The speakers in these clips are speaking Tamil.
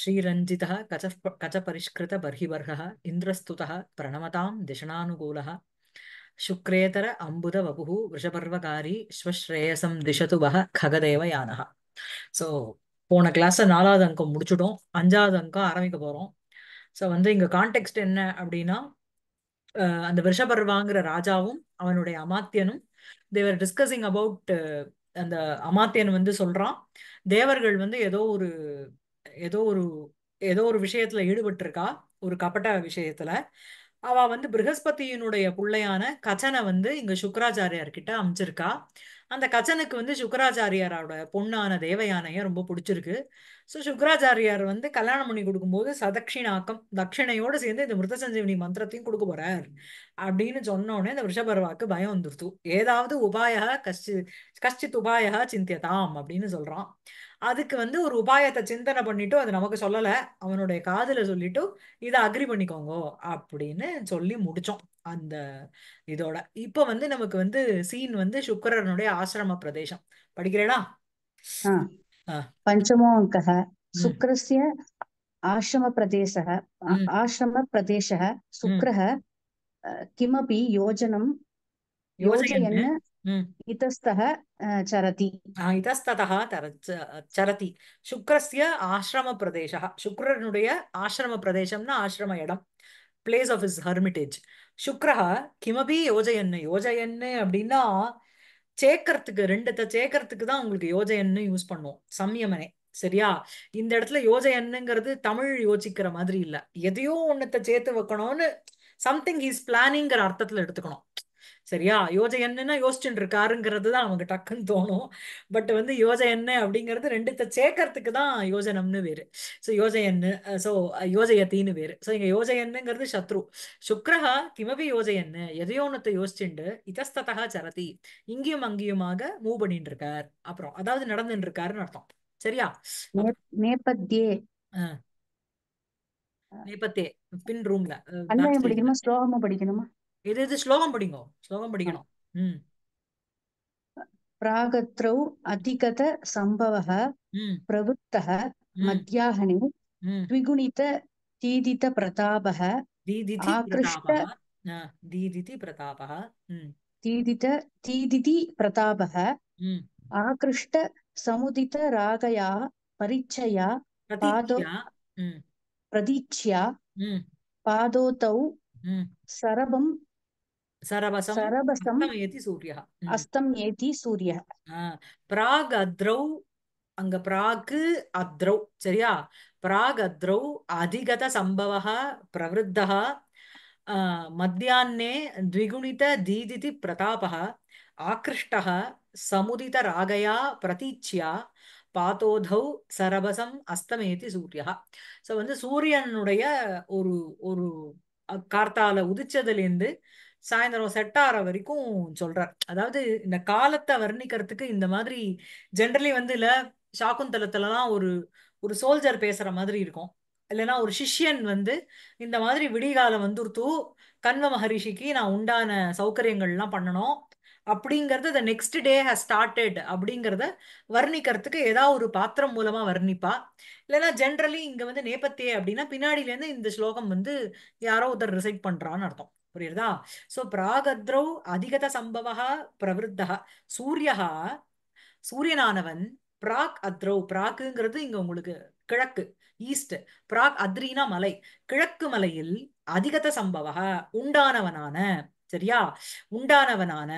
கஜ श्रीरञ्जितः कचः பிரணமதாம் इन्द्रस्तुतः சுக்ரேதர அம்புத शुक्रेतर ரிஷபர்வகாரி ஸ்வஸ்ரேயசம் श्वश्रेयसं दिशतु ககதேவ யானக ஸோ போன கிளாஸில் நாலாவது அங்கம் முடிச்சுட்டோம் அஞ்சாவது அங்கம் ஆரம்பிக்க போகிறோம் ஸோ வந்து இங்கே கான்டெக்ட் என்ன அப்படின்னா அந்த ரிஷபர்வாங்கிற ராஜாவும் அவனுடைய அமாத்தியனும் தேவர் டிஸ்கசிங் அபவுட் அந்த அமாத்தியன் வந்து சொல்கிறான் தேவர்கள் வந்து ஏதோ ஒரு ஏதோ ஒரு ஏதோ ஒரு விஷயத்துல ஈடுபட்டிருக்கா ஒரு கபட்ட விஷயத்துல அவ வந்து பிருகஸ்பதியினுடைய பிள்ளையான கச்சனை வந்து இங்க சுக்கராச்சாரியார்கிட்ட அமைச்சிருக்கா அந்த கச்சனுக்கு வந்து சுக்கராச்சாரியாரோட பொண்ணான தேவயானைய ரொம்ப பிடிச்சிருக்கு ஸோ சுக்கராச்சாரியார் வந்து கல்யாணம் பண்ணி கொடுக்கும்போது சதக்ஷிணாக்கம் தட்சிணையோடு சேர்ந்து இந்த மிருத சஞ்சீவினி மந்திரத்தையும் கொடுக்க போறார் அப்படின்னு சொன்னோடனே இந்த ரிஷபர்வாக்கு பயம் வந்துருத்து ஏதாவது உபாயா கஷ்டி கஷ்டித் உபாயா சிந்தியதாம் அப்படின்னு சொல்றான் அதுக்கு வந்து ஒரு உபாயத்தை சிந்தனை பண்ணிட்டு அது நமக்கு சொல்லலை அவனுடைய காதில் சொல்லிட்டு இதை அக்ரி பண்ணிக்கோங்க அப்படின்னு சொல்லி முடித்தோம் அந்த இதோட இப்போ வந்து நமக்கு வந்து சீன் வந்து சுக்கரனுடைய ஆசிரம பிரதேசம் படிக்கிறேடா அங்க சுக்கரஸ்ய ஆசிரம பிரதேச ஆசிரம பிரதேச சுக்கரஹ கிமபி யோஜனம் யோஜயன் इतस्तः चरति इतस्ततः சரதி சுக்கரஸ்ய ஆசிரம பிரதேசம் சுக்கரனுடைய ஆசிரம பிரதேசம்னா ஆசிரம இடம் பிளேஸ் ஆஃப் இஸ் ஹெர்மிட்டேஜ் சுக்கரஹ கிமபி யோஜயன் யோஜையன்னு அப்படின்னா சேர்க்கறதுக்கு ரெண்டத்தை சேர்க்கறதுக்கு தான் உங்களுக்கு யோஜயன்னு யூஸ் பண்ணுவோம் சம்யமனே சரியா இந்த இடத்துல யோஜயன்னுங்கிறது தமிழ் யோசிக்கிற மாதிரி இல்லை எதையோ ஒன்னத்தை சேர்த்து வைக்கணும்னு சம்திங் ஹீஸ் பிளானிங்கிற அர்த்தத்துல எடுத்துக்கணும் சரியா யோஜை என்னன்னா யோசிச்சுட்டு இருக்காருங்கிறது தான் அவங்க டக்குன்னு தோணும் பட் வந்து யோஜ என்ன அப்படிங்கிறது ரெண்டுத்த சேர்க்கறதுக்கு தான் யோஜனம்னு வேறு ஸோ யோஜ என்ன ஸோ யோஜயத்தின்னு வேறு ஸோ இங்கே யோஜ என்னங்கிறது சத்ரு சுக்ரஹா கிமபி யோஜ என்ன எதையோன்னு யோசிச்சுண்டு இதஸ்ததா சரதி இங்கேயும் அங்கேயுமாக மூவ் பண்ணிட்டு இருக்கார் அப்புறம் அதாவது நடந்துட்டு இருக்காருன்னு அர்த்தம் சரியா நேபத்தியே நேபத்தியே பின் ரூம்ல படிக்கணுமா ஸ்லோகமா படிக்கணுமா இது இது ஸ்லோகம் படிங்க ஸ்லோகம் படிக்கணும் ம் प्रागत्रौ अधिगत सम्भवः प्रवृत्तः मध्याहने द्विगुणित दीदित प्रतापः आकृष्ट दीदिति प्रतापः दीदित दीदिति प्रतापः आकृष्ट समुदित रागया परिचया पादो प्रदीक्ष्या पादोतौ सरबं सरबसम् सूर्यः अस्तमयति सूर्यः प्राग् अद्रौ அங்க பிராக்கு அத்ரௌ சரியா பிராக் அத்ரௌ அதிகத சம்பவ பிரவருத்த மத்தியான்னே द्विगुणित दीदिति प्रतापः आकृष्टः समुदित रागया प्रतीच्யா பாத்தோதௌ சரபசம் அஸ்தமேதி சூரியகா ஸோ வந்து சூரியனுடைய ஒரு ஒரு கார்த்தால உதிச்சதுலேருந்து சாயந்தரம் செட் ஆற வரைக்கும் சொல்றார் அதாவது இந்த காலத்தை வர்ணிக்கிறதுக்கு இந்த மாதிரி ஜென்ரலி வந்து இல்ல சாக்குந்தலத்துலலாம் ஒரு ஒரு சோல்ஜர் பேசுற மாதிரி இருக்கும் இல்லைன்னா ஒரு சிஷ்யன் வந்து இந்த மாதிரி விடிகாலம் வந்துருத்து கண்வ மகரிஷிக்கு நான் உண்டான சௌகரியங்கள்லாம் பண்ணணும் அப்படிங்கிறது the next day has started அப்படிங்கிறத வர்ணிக்கிறதுக்கு ஏதாவது ஒரு பாத்திரம் மூலமா வர்ணிப்பா இல்லைன்னா ஜென்ரலி இங்க வந்து நேபத்தியே அப்படின்னா பின்னாடியிலேருந்து இந்த ஸ்லோகம் வந்து யாரோ ஒருத்தர் ரிசைட் பண்றான்னு அர்த்தம் புரியுறதா சோ பிராகத்ரௌ அதிகத சம்பவா பிரவருத்தா சூரியகா சூரியனானவன் பிராக் அத்ரௌ பிராக்குங்கிறது இங்க உங்களுக்கு கிழக்கு ஈஸ்ட் பிராக் அத்ரீனா மலை கிழக்கு மலையில் அதிகத சம்பவா உண்டானவனான சரியா உண்டானவனான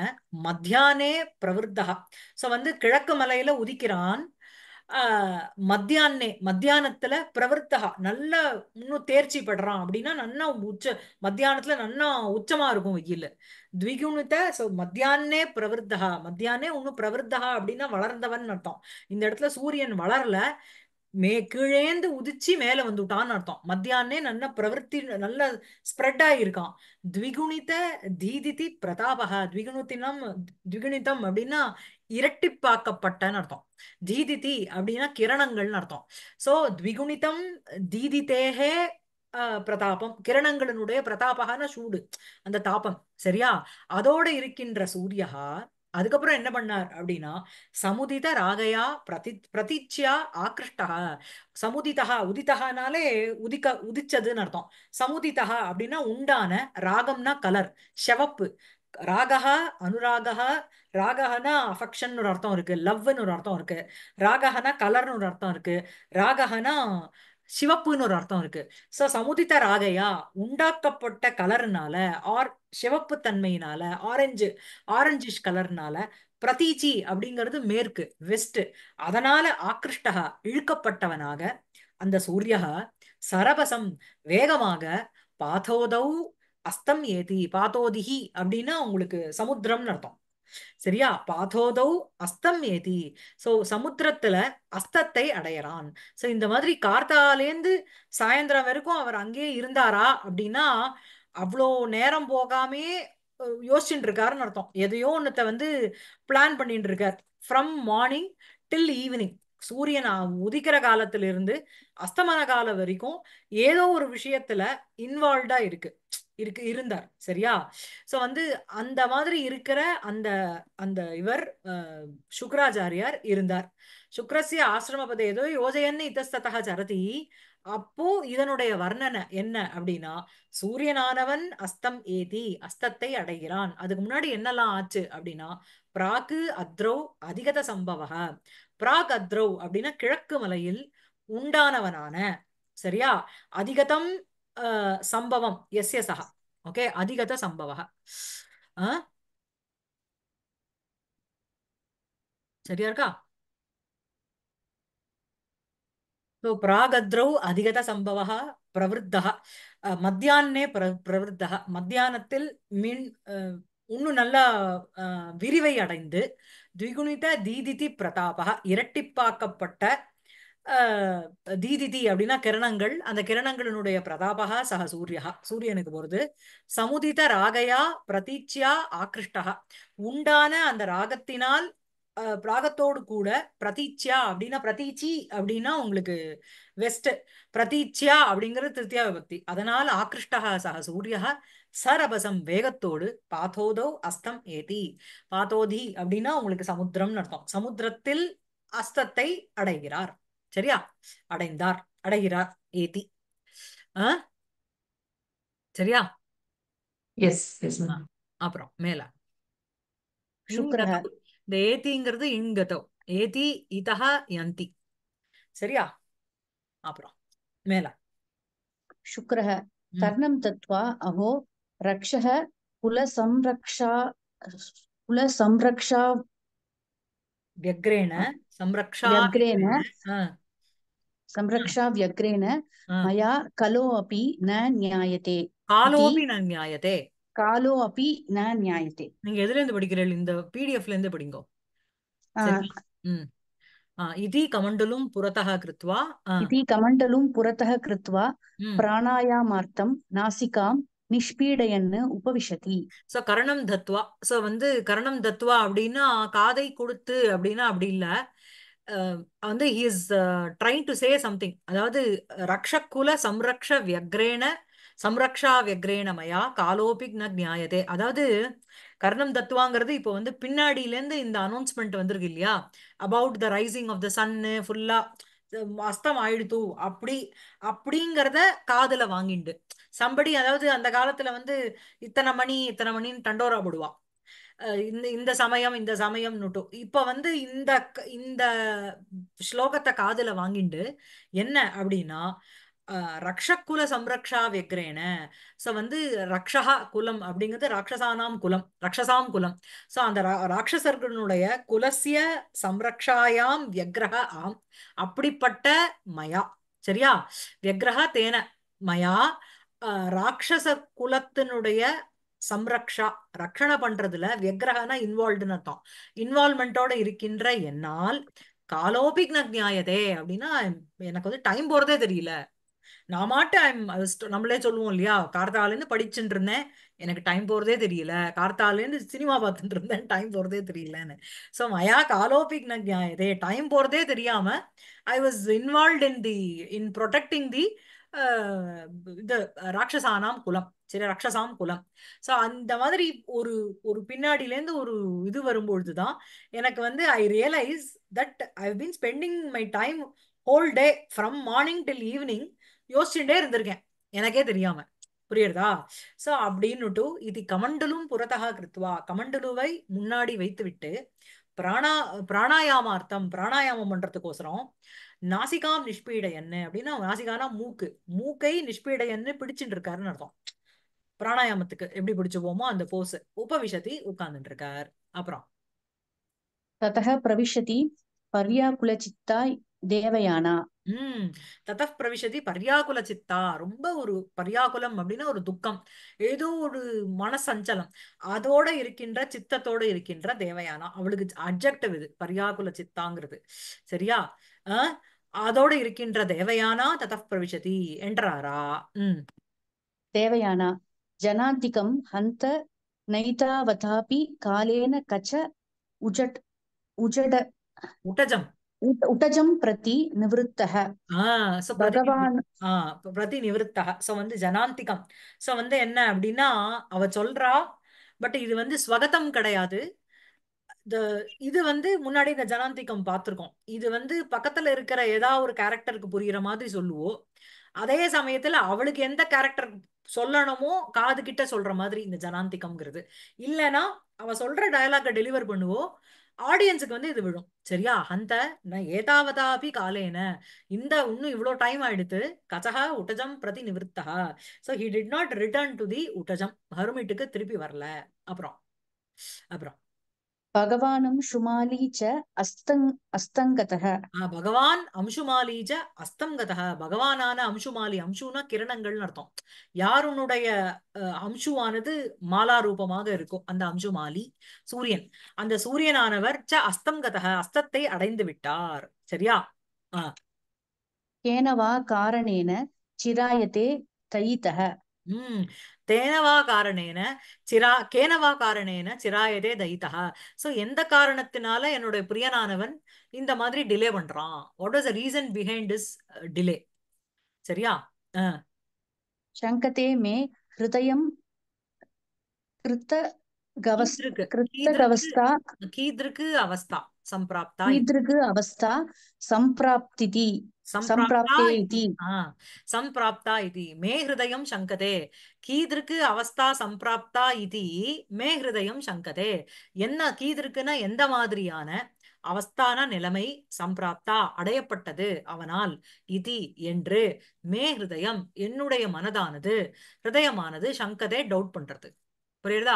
மத்தியானே பிரவிருத்தகா சோ வந்து கிழக்கு மலையில உதிக்கிறான் மத்தியானே மத்தியானத்துல பிரவர்த்தகா நல்லா இன்னும் தேர்ச்சி படுறான் அப்படின்னா நல்லா உச்ச மத்தியானத்துல நல்லா உச்சமா இருக்கும் வெயில் த்விகுணித சோ மத்தியானே பிரவர்த்தகா மத்தியானே இன்னும் பிரவர்த்தகா அப்படின்னா வளர்ந்தவன் அர்த்தம் இந்த இடத்துல சூரியன் வளரல மே கீழேந்து உதிச்சு மேல வந்துட்டான்னு அர்த்தம் மத்தியானே நல்ல பிரவருத்தி நல்ல ஸ்ப்ரெட் ஆகியிருக்கான் த்விகுணித தீதிதி பிரதாபகா த்விகுணத்தினம் த்விகுணித்தம் அப்படின்னா இரட்டிப்பாக்கப்பட்டன்னு அர்த்தம் தீதிதி அப்படின்னா கிரணங்கள்னு அர்த்தம் சோ த்விகுணிதம் தீதிதேகே பிரதாபம் கிரணங்களினுடைய பிரதாபகான சூடு அந்த தாபம் சரியா அதோட இருக்கின்ற சூரியா அதுக்கப்புறம் என்ன பண்ணார் அப்படின்னா சமுதித ராகையா பிரதி பிரதீட்சியா ஆக்ருஷ்டா சமுதிதா உதித்தகானாலே உதிக்க உதிச்சதுன்னு அர்த்தம் சமுதிதா அப்படின்னா உண்டான ராகம்னா கலர் செவப்பு ராகா அனுராகா ராகஹனா அஃபெக்ஷன் ஒரு அர்த்தம் இருக்கு லவ்னு ஒரு அர்த்தம் இருக்கு ராகஹனா கலர்னு ஒரு அர்த்தம் இருக்கு ராகஹனா சிவப்புன்னு ஒரு அர்த்தம் இருக்கு ஸோ சமுதித்த ராகையா உண்டாக்கப்பட்ட கலர்னால ஆர் சிவப்பு தன்மையினால ஆரஞ்சு ஆரஞ்சிஷ் கலர்னால பிரதீச்சி அப்படிங்கிறது மேற்கு வெஸ்ட் அதனால ஆக்ருஷ்டகா இழுக்கப்பட்டவனாக அந்த சூரியகா சரபசம் வேகமாக பாதோதௌ அஸ்தம் ஏதி பாதோதிகி அப்படின்னா உங்களுக்கு சமுத்திரம்னு அர்த்தம் சரியா பாதோதோ அஸ்தம் ஏதி சோ சமுத்திரத்துல அஸ்தத்தை அடையறான் சோ இந்த மாதிரி கார்த்தாலேந்து சாயந்தரம் வரைக்கும் அவர் அங்கேயே இருந்தாரா அப்படின்னா அவ்வளோ நேரம் போகாமே யோசிச்சுட்டு இருக்காருன்னு அர்த்தம் எதையோ ஒன்னத்தை வந்து பிளான் பண்ணிட்டு இருக்கார் ஃப்ரம் மார்னிங் டில் ஈவினிங் சூரியன் உதிக்கிற காலத்திலிருந்து அஸ்தமன காலம் வரைக்கும் ஏதோ ஒரு விஷயத்துல இன்வால்வ்டா இருக்கு இருக்கு இருந்தார் சரியா சோ வந்து அந்த மாதிரி இருக்கிற அந்த அந்த இவர் சுக்கராச்சாரியார் இருந்தார் சுக்கரஸ்ய ஆசிரமபதே ஏதோ யோஜயன்னு இத்தஸ்ததா சரதி அப்போ இதனுடைய வர்ணனை என்ன அப்படின்னா சூரியனானவன் அஸ்தம் ஏதி அஸ்தத்தை அடைகிறான் அதுக்கு முன்னாடி என்னெல்லாம் ஆச்சு அப்படின்னா பிராக்கு அத்ரோ அதிகத சம்பவ பிராக் அத்ரோ அப்படின்னா கிழக்கு மலையில் உண்டானவனான சரியா அதிகதம் சம்பவம் எஸ் சக ஓகே அதிகத சம்பவ சரியா இருக்கா ஸோ பிராகத்ரௌ அதிகத சம்பவ பிரவருத்த மத்தியானே பிர பிரவருத்த மத்தியானத்தில் மின் இன்னும் நல்லா விரிவை அடைந்து திகுணித தீதிதி பிரதாபக இரட்டிப்பாக்கப்பட்ட தீதிதி அப்படின்னா கிரணங்கள் அந்த கிரணங்களினுடைய பிரதாபா சக சூரியகா சூரியனுக்கு போறது சமுதித ராகையா பிரதீட்சியா ஆக்ருஷ்டகா உண்டான அந்த ராகத்தினால் ராகத்தோடு கூட பிரதீட்சியா அப்படின்னா பிரதீச்சி அப்படின்னா உங்களுக்கு வெஸ்ட் பிரதீட்சியா அப்படிங்கிறது திருத்தியா விபக்தி அதனால் ஆக்ருஷ்டகா சக சூரியா சரபசம் வேகத்தோடு பாத்தோதோ அஸ்தம் ஏதி பாத்தோதி அப்படின்னா உங்களுக்கு சமுத்திரம்னு அர்த்தம் சமுத்திரத்தில் அஸ்தத்தை அடைகிறார் சரியா அடைந்தார் அடைகிறார் ஏதி சரியா எஸ் அப்புறம் மேல இந்த ஏதிங்கிறது இங்கதோ ஏதி இதா யந்தி சரியா அப்புறம் மேல சுக்ரஹ கர்ணம் தத்வா அகோ ரக்ஷஹ குல சம்ரக்ஷா குல சம்ரக்ஷா வியக்ரேண சம்ரக்ஷா வியக்ரேண संरक्षाव्यग्रेण मया कलोऽपि न न காலோபி ந நியாயத்தே நீங்க எதுல இருந்து படிக்கிறீர்கள் இந்த பிடிஎஃப்ல இருந்து படிங்க இதி கமண்டலும் புறத்தக கிருத்வா இதி கமண்டலும் புறத்தக கிருத்வா பிராணாயாமார்த்தம் நாசிகாம் நிஷ்பீடையன்னு உபவிஷதி சோ கரணம் தத்வா சோ வந்து கரணம் தத்வா அப்படின்னா காதை கொடுத்து அப்படின்னா அப்படி இல்லை வந்து he is trying to say something அதாவது ரக்ஷக்குல சம்ரக்ஷ வியக்ரேன சம்ரக்ஷா வியக்ரேனமயா காலோபிக் ந நியாயதே அதாவது கர்ணம் தத்துவாங்கிறது இப்போ வந்து பின்னாடியிலேருந்து இந்த அனௌன்ஸ்மெண்ட் வந்திருக்கு இல்லையா about the rising of the சன்னு ஃபுல்லாக அஸ்தம் ஆயிடுத்து அப்படி அப்படிங்கிறத காதல வாங்கிண்டு சம்படி அதாவது அந்த காலத்துல வந்து இத்தனை மணி இத்தனை மணின்னு தண்டோரா போடுவா இந்த இந்த சமயம் இந்த சமயம்னுட்டும் இப்போ வந்து இந்த இந்த ஸ்லோகத்தை காதில் வாங்கிண்டு என்ன அப்படின்னா ரக்ஷகுல சம்ரக்ஷா வெக்ரேன ஸோ வந்து ரக்ஷா குலம் அப்படிங்கிறது ராட்சசானாம் குலம் ரக்ஷசாம் குலம் ஸோ அந்த ராட்சசர்களுடைய குலசிய சம்ரக்ஷாயாம் வியக்ரஹ ஆம் அப்படிப்பட்ட மயா சரியா வியக்ரஹ தேன மயா ராட்சச குலத்தினுடைய சம்ரக்ஷா ரக்ஷணை பண்றதுல வியக்ரகனா இன்வால்வ்டுன்னு அர்த்தம் இன்வால்மெண்டோட இருக்கின்ற என்னால் காலோபிக் நியாயதே அப்படின்னா எனக்கு வந்து டைம் போறதே தெரியல நான் மாட்டேன் ஐம் நம்மளே சொல்லுவோம் இல்லையா கார்த்தாலேருந்து படிச்சுட்டு இருந்தேன் எனக்கு டைம் போகிறதே தெரியல கார்த்தாலேருந்து சினிமா பார்த்துட்டு இருந்தேன் டைம் போகிறதே தெரியலன்னு ஸோ மயா காலோபிக் நியாயதே டைம் போகிறதே தெரியாமல் I was involve in the in protecting the இது ராட்சசானாம் குலம் சரி ரக்ஷசாம் குலம் ஸோ அந்த மாதிரி ஒரு ஒரு பின்னாடியிலேருந்து ஒரு இது வரும்பொழுது தான் எனக்கு வந்து I realise that I been spending my time whole day from morning till evening யோசிச்சுட்டே இருந்திருக்கேன் எனக்கே தெரியாம புரியுறதா ஸோ அப்படின்னுட்டு இது கமண்டலும் புறத்தக கிருத்துவா கமண்டலுவை முன்னாடி வைத்துவிட்டு பிராணா பிராணாயாமார்த்தம் பிராணாயாமம் பண்றதுக்கோசரம் நாசிகாம் என்ன அப்படின்னா நாசிகானா மூக்கு மூக்கை நிஷ்பீடையன்னு பிடிச்சுட்டு இருக்காருன்னு அர்த்தம் பிராணாயாமத்துக்கு எப்படி பிடிச்சுவோமோ அந்த போஸ் உபவிஷதி உட்கார்ந்துட்டு இருக்கார் அப்புறம் ததக பிரவிஷதி பர்யாக்குல சித்தா தேவயானா உம் தத பிரவிஷதி பர்யாகுல சித்தா ரொம்ப ஒரு பர்யாகுலம் அப்படின்னா ஒரு துக்கம் ஏதோ ஒரு மனசஞ்சலம் அதோட இருக்கின்ற சித்தத்தோட இருக்கின்ற தேவயானா அவளுக்கு அப்ஜெக்டிவ் இது பர்யாகுல சித்தாங்கிறது சரியா ஆஹ் அதோட இருக்கின்ற தேவயானா தத பிரவிஷதி என்றாரா உம் தேவயானா ஜனாதிக்கம் ஹந்த நைதாவதாபி காலேன கச்ச உஜட் உஜட உடஜம் உடஜம் பிரதி நிவத்தக பகவான் பிரதி நிவிருத்த சோ வந்து ஜனாந்திகம் சோ வந்து என்ன அப்படின்னா அவ சொல்றா பட் இது வந்து ஸ்வகதம் கிடையாது இது வந்து முன்னாடி இந்த ஜனாந்திகம் பார்த்திருக்கோம் இது வந்து பக்கத்துல இருக்கிற ஏதாவது ஒரு கேரக்டருக்கு புரியுற மாதிரி சொல்லுவோம் அதே சமயத்துல அவளுக்கு எந்த கேரக்டர் சொல்லணுமோ காது கிட்ட சொல்ற மாதிரி இந்த ஜனாந்திகம்ங்கிறது இல்லைன்னா அவ சொல்ற டயலாக டெலிவர் பண்ணுவோம் ஆடியன்ஸுக்கு வந்து இது விழும் சரியா அந்த நான் ஏதாவதாபி காலேன இந்த இன்னும் இவ்வளோ டைம் ஆயிடுத்து கச்சகா உட்டஜம் பிரதி நிவர்த்தா so he did not return to the உட்டஜம் ஹர்மிட்டுக்கு திருப்பி வரல அப்புறம் அப்புறம் பகவானும் சுமாலீச்ச அஸ்தங் அஸ்தங்கத பகவான் அம்சுமாலீச்ச அஸ்தங்கத பகவானான அம்சுமாலி அம்சுனா கிரணங்கள்னு அர்த்தம் யாருனுடைய அம்சுவானது மாலா ரூபமாக இருக்கும் அந்த அம்சுமாலி சூரியன் அந்த சூரியனானவர் ச அஸ்தங்கத அஸ்தத்தை அடைந்து விட்டார் சரியா ஏனவா காரணேன சிராயத்தே தயித்தக உம் தேனவா காரணேன சிரா கேனவா காரணேன சிராயதே தைதா சோ எந்த காரணத்தினால என்னுடைய பிரியனானவன் இந்த மாதிரி டிலே பண்றான் what was reason behind is delay சரியா சங்கதே மே ஹிருதயம் கிருத்த கீதிருக்கு அவஸ்தா சம்பிராப்தா கீதிருக்கு அவஸ்தா சம்பிராப்திதி சம்பிராப்தே இதி சம்பிராப்தா இதி மே ஹிருதயம் சங்கதே கீதிருக்கு அவஸ்தா சம்பிராப்தா இதி மே ஹிருதயம் சங்கதே என்ன கீதிருக்குன்னா எந்த மாதிரியான அவஸ்தான நிலைமை சம்பிராப்தா அடையப்பட்டது அவனால் இதி என்று மே ஹிருதயம் என்னுடைய மனதானது ஹிருதயமானது சங்கதே டவுட் பண்றது புரியுறதா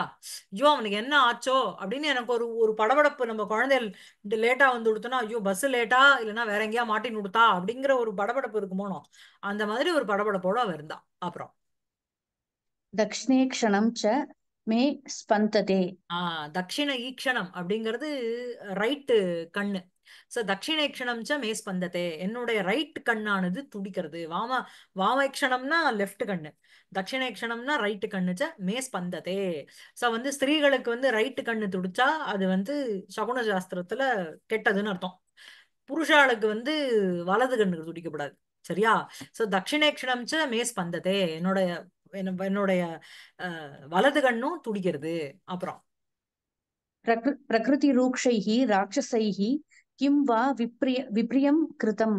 ஐயோ அவனுக்கு என்ன ஆச்சோ அப்படின்னு எனக்கு ஒரு ஒரு படபடப்பு நம்ம குழந்தை லேட்டா வந்து கொடுத்தோன்னா ஐயோ பஸ் லேட்டா இல்லைன்னா வேற எங்கேயா மாட்டின்னு கொடுத்தா அப்படிங்கிற ஒரு படபடப்பு இருக்குமோனோ அந்த மாதிரி ஒரு படபடப்போட அவ இருந்தா அப்புறம் தக்ஷிணே க்ஷணம் ச மே ஸ்பந்ததே ஆஹ் தட்சிண ஈக்ஷணம் அப்படிங்கிறது ரைட்டு கண்ணு சோ தட்சிணேக்ஷணம் ச மே ஸ்பந்ததே என்னுடைய ரைட் கண்ணானது துடிக்கிறது வாம வாமக்ஷணம்னா லெஃப்ட் கண்ணு தட்சிணேக்ஷணம்னா ரைட்டு கண்ணுச்ச மே ஸ்பந்ததே ஸோ வந்து ஸ்திரீகளுக்கு வந்து ரைட்டு கண்ணு துடிச்சா அது வந்து சகுன சாஸ்திரத்துல கெட்டதுன்னு அர்த்தம் புருஷாளுக்கு வந்து வலது கண்ணுக்கு துடிக்கப்படாது சரியா ஸோ தட்சிணேக்ஷணம் மேஸ்பந்ததே மே ஸ்பந்ததே என்னுடைய என்னுடைய வலது கண்ணும் துடிக்கிறது அப்புறம் பிரகிருதி ரூக்ஷைஹி ராட்சசைஹி கிம் வா விப்ரிய விப்ரியம் கிருதம்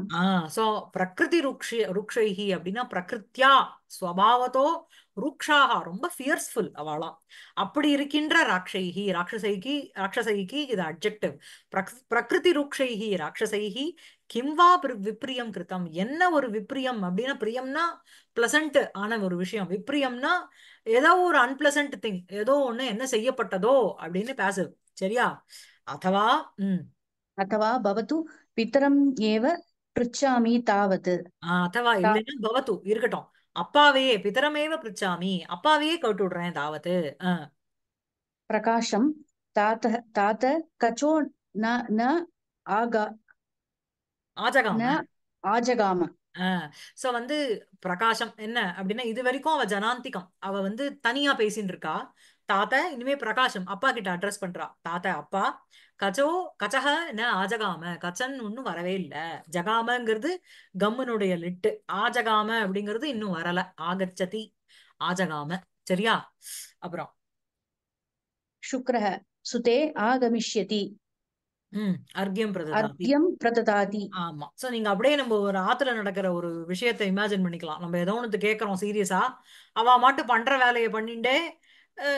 சோ பிரகிருதி ருக்ஷி ருக்ஷைஹி அப்படின்னா பிரகிருத்தியா ஸ்வபாவத்தோ ரூக்ஷாக ரொம்ப ஃபியர்ஸ்ஃபுல் அவளாம் அப்படி இருக்கின்ற ராட்சைகி ராட்சசைகி ராட்சசைகி இது அப்ஜெக்டிவ் பிரகிருதி ருக்ஷைகி ராட்சசைகி கிம்வா விப்ரியம் கிருத்தம் என்ன ஒரு விப்ரியம் அப்படின்னா பிரியம்னா பிளசன்ட் ஆன ஒரு விஷயம் விப்ரியம்னா ஏதோ ஒரு அன்பிளசன்ட் திங் ஏதோ ஒண்ணு என்ன செய்யப்பட்டதோ அப்படின்னு பேசு சரியா அதுவா உம் அத்தவா பவத்து பித்தரம் ஏவ பிரிச்சாமி தாவது அத்தவா இல்லைன்னா பவத்து இருக்கட்டும் அப்பாவே பிதரமேவ பிரிச்சாமி அப்பாவையே கவிட்டு விடுறேன் தாவது பிரகாஷம் தாத்த தாத்த கச்சோ ந ந ஆகா ஆஜகாம ஆஜகாம சோ வந்து பிரகாஷம் என்ன அப்படின்னா இது வரைக்கும் அவ ஜனாந்திகம் அவ வந்து தனியா பேசின்னு இருக்கா தாத்தா இனிமே பிரகாஷம் அப்பா கிட்ட அட்ரஸ் பண்றா தாத்தா அப்பா கஜோ கச்சக ந ஆஜகாம கச்சன் இன்னும் வரவே இல்லை ஜகாமங்கிறது கம்மனுடைய லிட்டு ஆஜகாம அப்படிங்கிறது இன்னும் வரல ஆகச்சதி ஆஜகாம சரியா அப்புறம் சுக்ரஹ சுதே ஆகமிஷ்யதி அர்க்கியம் அர்க்கியம் பிரததாதி ஆமா சோ நீங்க அப்படியே நம்ம ஒரு ஆத்துல நடக்கிற ஒரு விஷயத்தை இமேஜின் பண்ணிக்கலாம் நம்ம ஏதோ ஒன்று கேட்கறோம் சீரியஸா அவ மட்டும் பண்ற வேலையை பண்ணிட்டே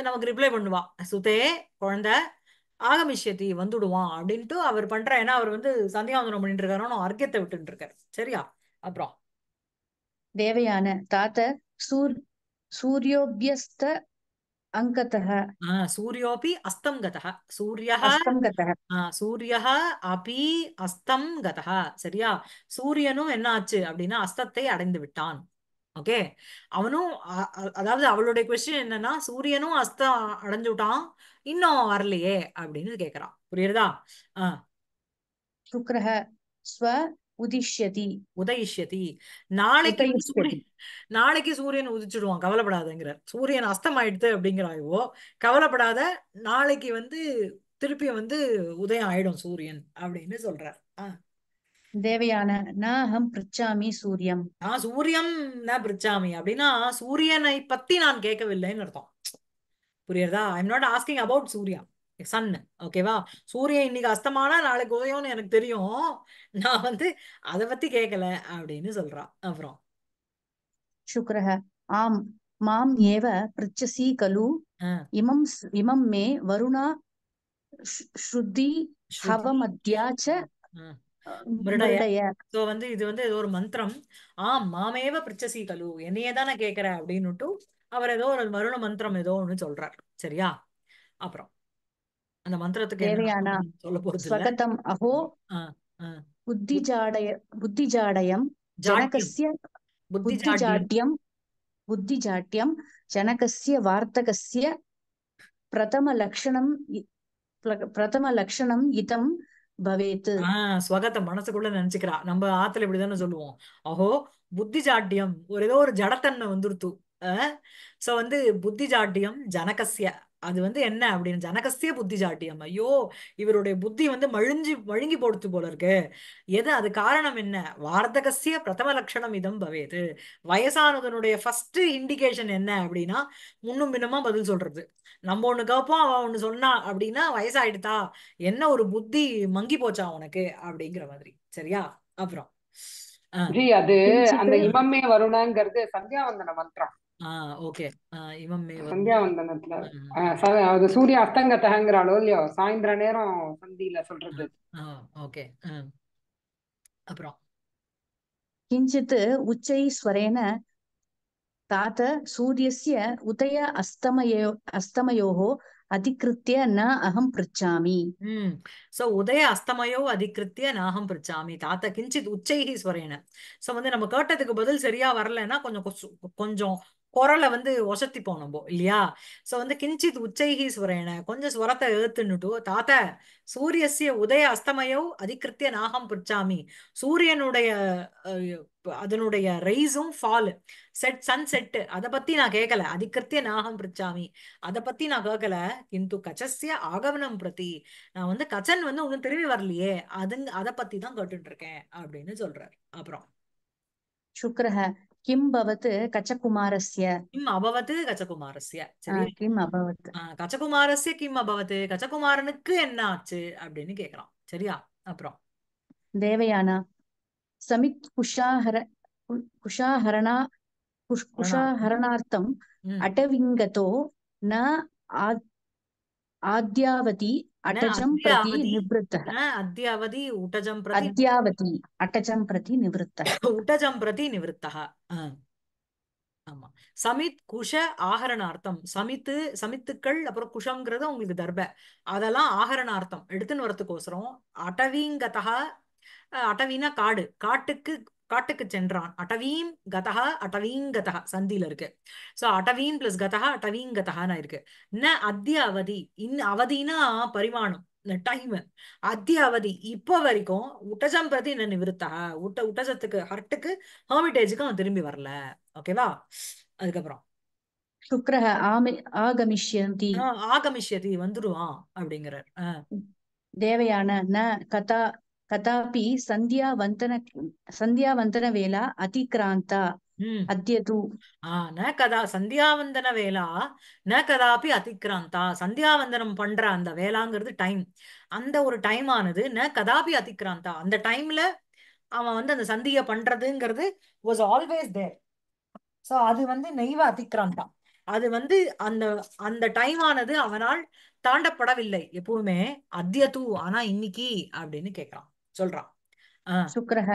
நமக்கு ரிப்ளை பண்ணுவா சுதே குழந்தை ஆகமிஷியத்தை வந்துடுவான் அப்படின்ட்டு அவர் பண்ற ஏன்னா அவர் வந்து சந்தியாவந்தனம் பண்ணிட்டு இருக்காரு அர்க்கியத்தை விட்டுட்டு இருக்காரு சரியா அப்புறம் தேவையான தாத்த சூர் சூரியோபியஸ்த அங்கதः சூரியோபி அஸ்தம் கதः சூரியः அஸ்தம் அபி அஸ்தம் கதः சரியா சூரியனும் என்ன ஆச்சு அப்படின்னா அஸ்தத்தை அடைந்து விட்டான் ஓகே அவனும் அதாவது அவளுடைய கொஸ்டின் என்னன்னா சூரியனும் அஸ்தம் அடைஞ்சு விட்டான் இன்னும் வரலையே அப்படின்னு கேக்குறான் புரியுறதா சுக்ரஹ ஸ்வ உதிஷ்யதி உதயிஷ்யதி நாளைக்கு நாளைக்கு சூரியன் உதிச்சுடுவான் கவலைப்படாதங்கிறார் சூரியன் அஸ்தமாயிடுது அப்படிங்கிறாயோ கவலைப்படாத நாளைக்கு வந்து திருப்பி வந்து உதயம் ஆயிடும் சூரியன் அப்படின்னு சொல்றார் ஆஹ் தேவையான நாகம் பிரிச்சாமி சூரியம் நான் சூரியம் ந பிரிச்சாமி அப்படின்னா சூரியனை பத்தி நான் கேட்கவில்லைன்னு அர்த்தம் புரியுறதா I'm not asking about Surya sun ஓகேவா சூரியன் இன்னைக்கு அஸ்தமானா நாளைக்கு உதயம்னு எனக்கு தெரியும் நான் வந்து அதை பத்தி கேட்கல அப்படின்னு சொல்றான் அப்புறம் சுக்ரஹ ஆம் மாம் ஏவ பிரிச்சசி கலு இமம் இமம் மே வருணா ஸ்ருதி ஹவமத்யாச்ச சோ வந்து இது வந்து ஏதோ ஒரு மந்திரம் ஆ மாமேவ பிரச்சசி கலு என்னையே தானே அப்படின்னுட்டு அவர் ஏதோ ஒரு மருண மந்திரம் ஏதோ ஒண்ணு சொல்றார் சரியா அப்புறம் அந்த மந்திரத்துக்கு சொல்ல போறது அஹோ புத்தி ஜாடய ஜாடயம் ஜனகசிய புத்தி ஜாட்யம் புத்தி ஜாட்யம் ஜனகசிய வார்த்தகசிய பிரதம லக்ஷணம் பிரதம லட்சணம் இதம் பவேத்து ஆஹ் ஸ்வகத்தை மனசுக்குள்ள நினைச்சுக்கிறா நம்ம ஆத்துல இப்படிதானே சொல்லுவோம் அஹோ புத்தி ஜாட்டியம் ஒரு ஏதோ ஒரு ஜடத்தன்மை வந்துருத்து சோ வந்து புத்தி ஜாட்டியம் ஜனகசிய அது வந்து என்ன அப்படின்னு ஜனகசிய புத்தி சாட்டியம் ஐயோ இவருடைய புத்தி வந்து மழுஞ்சி மழுங்கி போடுத்து போல இருக்கு எது அது காரணம் என்ன வார்த்தகசிய பிரதம லட்சணம் இதம் பவேது வயசானதனுடைய ஃபர்ஸ்ட் இண்டிகேஷன் என்ன அப்படின்னா முன்னும் பின்னமா பதில் சொல்றது நம்ம ஒண்ணு கேப்போம் அவன் ஒண்ணு சொன்னா அப்படின்னா வயசாயிடுதா என்ன ஒரு புத்தி மங்கி போச்சா உனக்கு அப்படிங்கிற மாதிரி சரியா அப்புறம் அது அந்த இமமே வருணாங்கிறது சந்தியாவந்தன மந்திரம் ஆ ஓகே அது சூரிய அஸ்தங்கத்தகங்கிறாளோ இல்லையோ நேரம் சந்தியில சொல்றது ஓகே அப்புறம் किञ्चित् उच्चैः स्वरेण உதய அஸ்தமயோ அதிகிருத்திய நாகம் பிரிச்சாமி தாத்த கிஞ்சித் உச்சைகி ஸ்வரேன வந்து நம்ம கேட்டதுக்கு பதில் சரியா வரலைன்னா கொஞ்சம் கொஞ்சம் குரலை வந்து ஒசத்தி போனோம் போ இல்லையா ஸோ வந்து கிஞ்சித் உச்சைகி சுவரேன கொஞ்சம் ஸ்வரத்தை எழுத்துன்னுட்டு தாத்த சூரியசிய உதய அஸ்தமயோ அதிகிருத்திய நாகம் பிடிச்சாமி சூரியனுடைய அதனுடைய ரைஸும் ஃபாலு செட் சன் செட்டு அதை பத்தி நான் கேட்கல அதிகிருத்திய நாகம் பிடிச்சாமி அதை பத்தி நான் கேட்கல கிந்து கச்சசிய ஆகவனம் பிரதி நான் வந்து கச்சன் வந்து உங்க திரும்பி வரலையே அதுங்க அதை பத்தி தான் கேட்டுட்டு இருக்கேன் அப்படின்னு சொல்றாரு அப்புறம் சுக்ரஹ கிம் பவத்து கச்சகுமாரஸ்ய கிம் அபவத்து கச்சகுமாரஸ்ய கிம் அபவத்து கச்சகுமாரஸ்ய கிம் அபவத்து கச்சகுமாரனுக்கு என்ன ஆச்சு அப்படின்னு கேக்கலாம் சரியா அப்புறம் தேவயானா சமித் குஷாஹர குஷாஹரணா குஷாஹரணார்த்தம் அடவிங்கதோ ந ஆத்யாவதி अटजं प्रति निवृत्तः अद्यावधि உட்டஜம் பிரதி अद्यावधि अटजं प्रति निवृत्तः उटजं प्रति निवृत्तः ஆமா சமித் குஷ ஆகரணார்த்தம் சமித்து சமித்துக்கள் அப்புறம் குஷம்ங்கிறது உங்களுக்கு தர்ப அதெல்லாம் ஆகரணார்த்தம் எடுத்துன்னு வரத்துக்கோசரம் அடவிங்கதா அடவினா காடு காட்டுக்கு காட்டுக்கு சென்றான் அட்டவீம் கதஹா அட்டவீங்கதா சந்தியில இருக்கு சோ அட்டவீம் பிளஸ் கதா அட்டவீங்கதான்னு இருக்கு ந அத்திய அவதி இன் அவதினா பரிமாணம் டைம் அத்திய அவதி இப்போ வரைக்கும் உட்டஜம் பிரதி என்ன நிவிருத்தா உட்ட உட்டஜத்துக்கு ஹர்ட்டுக்கு ஹர்மிட்டேஜுக்கு அவன் திரும்பி வரல ஓகேவா அதுக்கப்புறம் சுக்ரஹ ஆமி ஆகமிஷ்யந்தி ஆகமிஷ்யதி வந்துருவான் அப்படிங்கிறார் தேவையான ந கதா கதாபி சந்தியா வந்தன सन्ध्यावन्तनवेला अतिक्रान्ता अद्य तु न कदा சந்தியாவந்தன வேலா ந கதாபி அதிக்ராந்தா சந்தியாவந்தனம் பண்ற அந்த வேளாங்கிறது டைம் அந்த ஒரு டைம் ஆனது ந கதாபி அதிக்ராந்தா அந்த டைம்ல அவன் வந்து அந்த சந்திய பண்றதுங்கிறது வாஸ் ஆல்வேஸ் தேர் சோ அது வந்து நெய்வ அதிக்ராந்தா அது வந்து அந்த அந்த டைம் ஆனது அவனால் தாண்டப்படவில்லை எப்பவுமே அத்தியது ஆனா இன்னைக்கு அப்படின்னு கேக்குறான் சொல்றான் சுக்கரஹ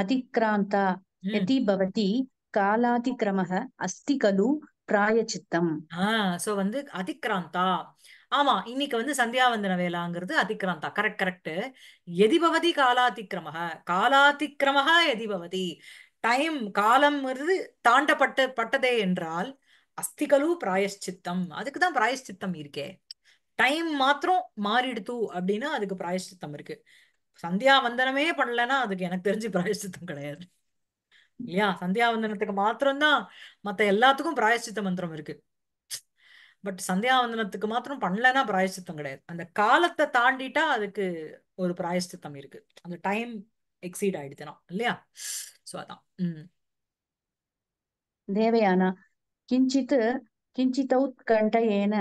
அதிக்ராந்தா எதி பவதி காலாதிக்கிரமக அஸ்தி கலு பிராயச்சித்தம் ஆஹ் சோ வந்து அதிக்ராந்தா ஆமா இன்னைக்கு வந்து சந்தியாவந்தன வேலாங்கிறது அதிக்ராந்தா கரெக்ட் கரெக்ட் எதிபவதி காலாதிக்கிரமக காலாதிக்கிரமக எதிபவதி டைம் காலம் தாண்டப்பட்ட பட்டதே என்றால் அஸ்திகலு பிராயஷ்சித்தம் அதுக்கு தான் பிராயஷ்சித்தம் இருக்கே டைம் மாத்திரம் மாறிடுத்து அப்படின்னா அதுக்கு பிராயஷ்சித்தம் இருக்கு சந்தியாவந்தனமே பண்ணலன்னா அதுக்கு எனக்கு தெரிஞ்சு பிராயசித்தம் கிடையாது இல்லையா சந்தியாவந்தனத்துக்கு மாத்திரம்தான் மற்ற எல்லாத்துக்கும் பிராயசித்த மந்திரம் இருக்கு பட் சந்தியாவந்தனத்துக்கு மாத்திரம் பண்ணலன்னா பிராயசித்தம் கிடையாது அந்த காலத்தை தாண்டிட்டா அதுக்கு ஒரு பிராயசித்தம் இருக்கு அந்த டைம் எக்ஸீட் ஆயிடுச்சுனா இல்லையா சோ அதான் உம் தேவையானா கிஞ்சித் கிஞ்சித் கண்ட ஏன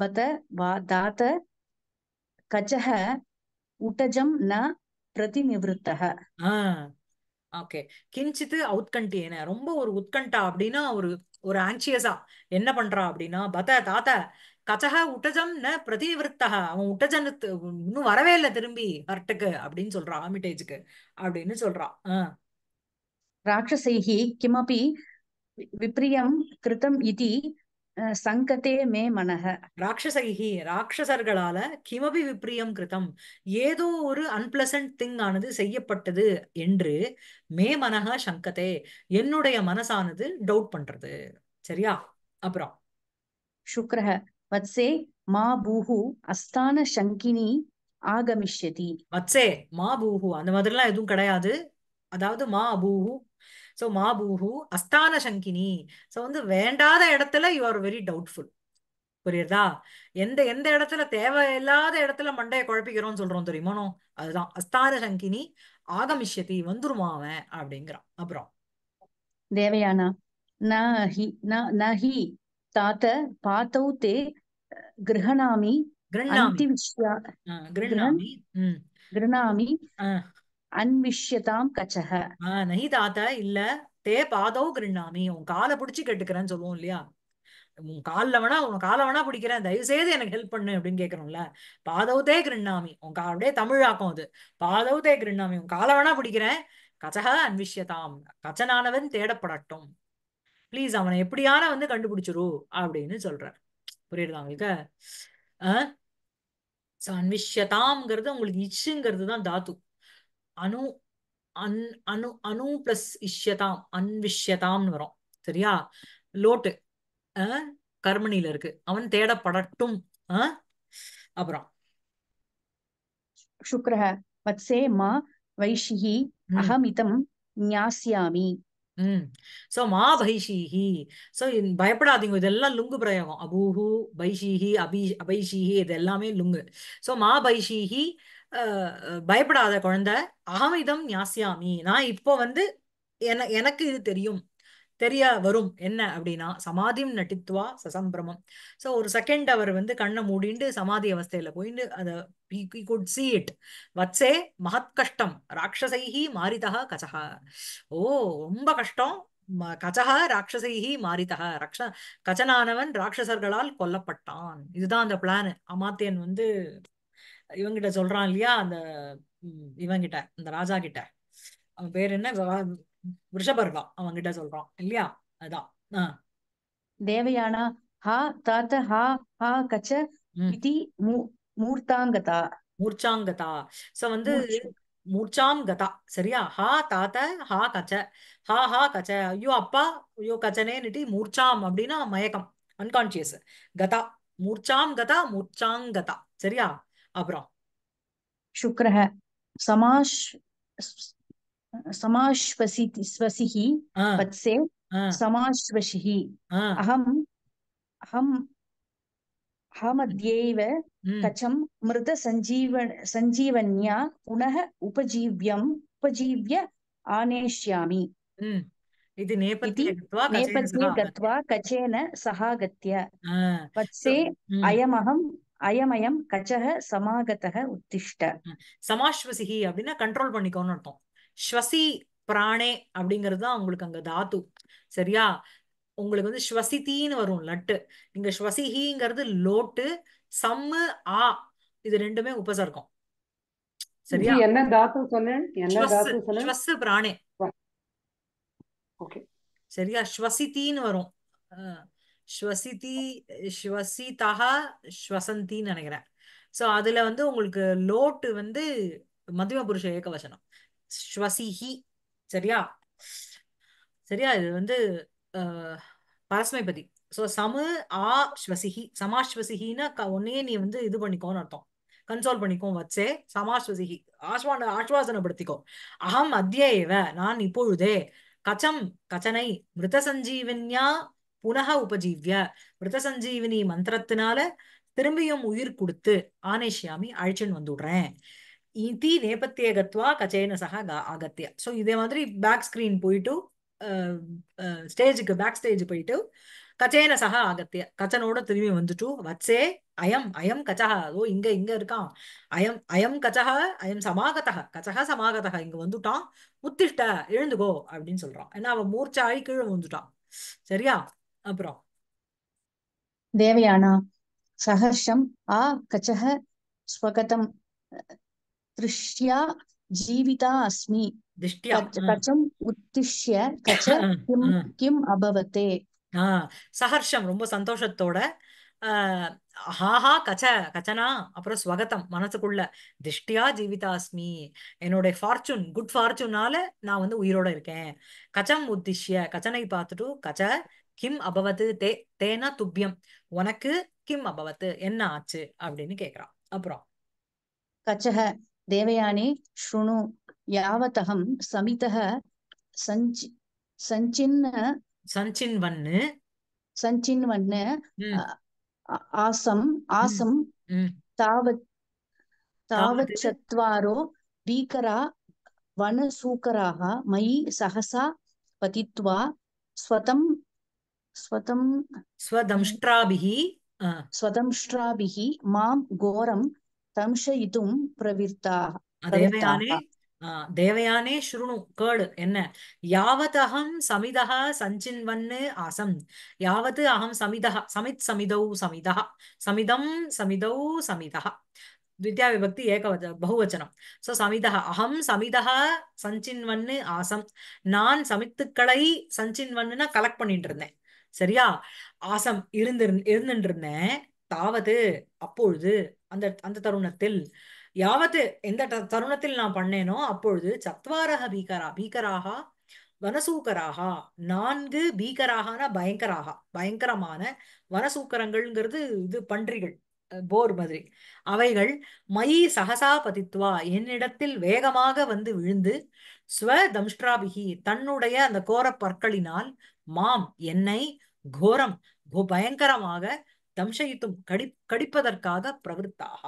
பத தாத்த கச்சக உட்டஜம் ந பிரதிநிவத்தக ஓகே கிஞ்சித்து உத்கண்டியன ரொம்ப ஒரு உத்கண்டா அப்படின்னா ஒரு ஒரு ஆன்சியஸா என்ன பண்றா அப்படின்னா பத தாத்த கச்சக உட்டஜம் ந பிரதிவிருத்தக அவன் உட்டஜன் இன்னும் வரவே இல்லை திரும்பி ஹர்ட்டுக்கு அப்படின்னு சொல்றான் ஆமிட்டேஜுக்கு அப்படின்னு சொல்றான் ராட்சசைகி கிமபி விப்ரியம் கிருத்தம் இது சங்கதே மே மனக ராட்சசகி ராட்சசர்களால கிமபி விப்ரியம் கிருத்தம் ஏதோ ஒரு அன்பிளசன்ட் திங் ஆனது செய்யப்பட்டது என்று மே மனக சங்கதே என்னுடைய மனசானது டவுட் பண்றது சரியா அப்புறம் சுக்ரஹ வத்சே மா பூஹு அஸ்தான சங்கினி ஆகமிஷதி வத்சே மா பூஹு அந்த மாதிரிலாம் எதுவும் கிடையாது அதாவது மா பூஹு ஸோ பூஹு அஸ்தான சங்கினி ஸோ வந்து வேண்டாத இடத்துல யூ ஆர் வெரி டவுட்ஃபுல் புரியுறதா எந்த எந்த இடத்துல தேவையில்லாத இடத்துல மண்டையை குழப்பிக்கிறோம்னு சொல்றோம் தெரியுமானோ அதுதான் அஸ்தான சங்கினி ஆகமிஷதி வந்துருமா அவன் அப்படிங்கிறான் அப்புறம் தேவையானா நஹி தாத்த பாத்தௌ தே கிரகணாமி கிரணாமி கிருணாமி அன்விஷ்யதாம் கச்சக நகி தாத்தா இல்ல தே பாதோ கிருண்ணாமி உன் காலை பிடிச்சி கேட்டுக்கிறேன்னு சொல்லுவோம் இல்லையா உன் காலில் வேணா உன் கால வேணா பிடிக்கிறேன் தயவு செய்து எனக்கு ஹெல்ப் பண்ணு அப்படின்னு கேட்கறோம்ல பாதவத்தே கிருண்ணாமி உன் கா அப்படியே தமிழாக்கும் அது பாதவத்தே கிருண்ணாமி உன் காலை வேணா பிடிக்கிறேன் கச்சக அன்விஷ்யதாம் கச்சனானவன் தேடப்படட்டும் ப்ளீஸ் அவனை எப்படியான வந்து கண்டுபிடிச்சிரு அப்படின்னு சொல்றார் புரியுதுதா உங்களுக்கு ஆஹ் அன்விஷ்யதாம்ங்கிறது உங்களுக்கு இச்சுங்கிறது தான் தாத்து அணு அன் அணு அணு பிளஸ் இஷ்யதாம் அன்விஷ்யதாம்னு வரும் சரியா லோட்டு கர்மணியில இருக்கு அவன் தேடப்படட்டும் அப்புறம் சுக்ரஹ வத்சே மா வைஷிஹி அகமிதம் ஞாசியாமி ம் சோ மா பைஷீஹி சோ பயப்படாதீங்க இதெல்லாம் லுங்கு பிரயோகம் அபூஹு பைஷீஹி அபி அபைஷீஹி இது எல்லாமே லுங்கு சோ மா பைஷீஹி பயப்படாத குழந்தை ஆமிதம் ஞாசியாமி நான் இப்போ வந்து என எனக்கு இது தெரியும் தெரிய வரும் என்ன அப்படின்னா சமாதியும் நட்டித்துவா சசம்பிரமம் ஸோ ஒரு செகண்ட் அவர் வந்து கண்ணை மூடிண்டு சமாதி அவஸ்தையில போயிட்டு அதை குட் சி இட் வத்சே மகத் கஷ்டம் ராட்சசைஹி மாரிதா கசகா ஓ ரொம்ப கஷ்டம் கச்சகா ராட்சசைஹி மாரிதா ரக்ஷ கச்சனானவன் ராட்சசர்களால் கொல்லப்பட்டான் இதுதான் அந்த பிளான் அமாத்தியன் வந்து இவங்கிட்ட சொல்றான் இல்லையா அந்த இவங்கிட்ட இந்த ராஜா கிட்ட அவன் பேர் என்ன விஷபர்வா அவங்கிட்ட சொல்றான் இல்லையா அதான் தேவயானா ஹா தாத்த ஹா ஹா கச்ச இதி மூர்த்தாங்கதா மூர்ச்சாங்கதா சோ வந்து மூர்ச்சாம் கதா சரியா ஹா தாத்த ஹா கச்ச ஹா ஹா கச்ச ஐயோ அப்பா ஐயோ நிட்டி மூர்ச்சாம் அப்படின்னா மயக்கம் அன்கான்சியஸ் கதா மூர்ச்சாம் கதா மூர்ச்சாங்கதா சரியா अब्रा शुक्रः समाश समाश्वसिति स्वसिः वत्से समाश्वसिः अहम् अहम् अहमद्यैव कचम् हम्म। मृतसञ्जीव सञ्जीवन्या पुनः उपजीव्यम् उपजीव्य आनेष्यामि हम्म। इति नेपथ्ये गत्वा कचेन सहागत्य वत्से हम्म। अयमहम् அயமயம் கச்சக சமாகத்தக உத்திஷ்ட சமாஸ்வசிகி அப்படின்னா கண்ட்ரோல் பண்ணிக்கோன்னு அர்த்தம் ஸ்வசி பிராணே அப்படிங்கிறது தான் உங்களுக்கு அங்க தாத்து சரியா உங்களுக்கு வந்து ஸ்வசித்தின்னு வரும் லட்டு இங்க ஸ்வசிஹிங்கிறது லோட்டு சம்மு ஆ இது ரெண்டுமே உபசர்க்கம் சரியா என்ன தாத்து சொன்னேன் ஸ்வஸ் பிராணே சரியா ஸ்வசித்தின்னு வரும் ஸ்வசிதி ஸ்வசிதா ஸ்வசந்தின்னு நினைக்கிறேன் ஸோ அதுல வந்து உங்களுக்கு லோட்டு வந்து மதும புருஷ ஏகவசனம் ஸ்வசிஹி சரியா சரியா இது வந்து பரஸ்மைபதி ஸோ சமு ஆ ஸ்வசிஹி சமாஸ்வசிஹின்னா உன்னையே நீ வந்து இது பண்ணிக்கோன்னு அர்த்தம் கன்சோல் பண்ணிக்கோ வச்சே சமாஸ்வசிஹி ஆஸ்வான ஆஸ்வாசனப்படுத்திக்கோ அகம் அத்திய நான் இப்பொழுதே கச்சம் கச்சனை மிருத சஞ்சீவன்யா புனக உபஜீவிய மிருதசஞ்சீவினி மந்திரத்தினால திரும்பியும் உயிர் கொடுத்து ஆனேஷியாமி அழைச்சின்னு வந்துடுறேன் இதி நேபத்தியகத்வா கச்சேன சக அகத்தியா ஸோ இதே மாதிரி பேக் ஸ்கிரீன் போயிட்டு ஸ்டேஜுக்கு பேக் ஸ்டேஜ் போயிட்டு கச்சேன சக அகத்திய கச்சனோட திரும்பி வந்துட்டு வச்சே அயம் அயம் கச்சகா ஓ இங்க இங்க இருக்கான் அயம் அயம் கச்சக அயம் சமாகத கச்சக சமாகதா இங்க வந்துட்டான் உத்திஷ்ட எழுந்துகோ அப்படின்னு சொல்றான் ஏன்னா அவன் மூர்ச்சாயி கீழே வந்துட்டான் சரியா அப்புறம் தேவயானா சஹர்ஷம் ஆ கச்சக ஸ்வகதம் திருஷ்யா ஜீவிதா அஸ்மி கச்சம் உத்திஷ்ய கச்ச கிம் கிம் அபவத்தே சஹர்ஷம் ரொம்ப சந்தோஷத்தோட ஹாஹா கச்ச கச்சனா அப்புறம் ஸ்வகதம் மனசுக்குள்ள திஷ்டியா ஜீவிதாஸ்மி என்னோட ஃபார்ச்சூன் குட் ஃபார்ச்சூனால நான் வந்து உயிரோட இருக்கேன் கச்சம் உத்திஷ்ய கச்சனை பார்த்துட்டு கச்ச கிம் அபவத்து தே தேனா துப்பியம் உனக்கு கிம் அபவத்து என்ன ஆச்சு அப்படின்னு கேக்குறான் அப்புறம் கச்சக தேவயானி ஸ்ருணு யாவத்தகம் சமிதக சஞ்சி சஞ்சின்ன சஞ்சின் வண்ணு சஞ்சின் வண்ணு ஆசம் ஆசம் தாவத் தாவத் சத்வாரோ பீகரா வனசூக்கராக மயி சகசா பதித்வா ஸ்வதம் स्वतं स्वदंष्ट्राभिः स्वदंष्ट्राभिः मां घोरं தம்ஷயிதும் பிரவிர்த்தா தேவயானே தேவயானே ஸ்ருணு கேடு என்ன யாவத் அகம் சமிதக சஞ்சின்வன்னு ஆசம் யாவத் அகம் சமிதக சமித் சமிதௌ சமிதக சமிதம் சமிதௌ சமிதக द्वितीया விபக்தி एकवच बहुवचनं सो समिदः अहं समिदः சஞ்சின்வன்னு ஆசம் நான் சமித்துக்களை சஞ்சின்வன்னுனா கலெக்ட் பண்ணிட்டு இருந்தேன் சரியா ஆசம் இருந்திரு இருந்துருந்தேன் தாவது அப்பொழுது அந்த அந்த தருணத்தில் யாவது எந்த தருணத்தில் நான் பண்ணேனோ அப்பொழுது சத்வாரக பீகரா பீகராக வனசூக்கராக நான்கு பீகராக பயங்கராக பயங்கரமான வனசூக்கரங்கள்ங்கிறது இது பன்றிகள் போர் மாதிரி அவைகள் மயி சகசா பதித்வா என்னிடத்தில் வேகமாக வந்து விழுந்து ஸ்வ தன்னுடைய அந்த கோர பற்களினால் மாம் என்னை கோரம் பயங்கரமாக தம்சயித்தும் கடி கடிப்பதற்காக பிரவருத்தாக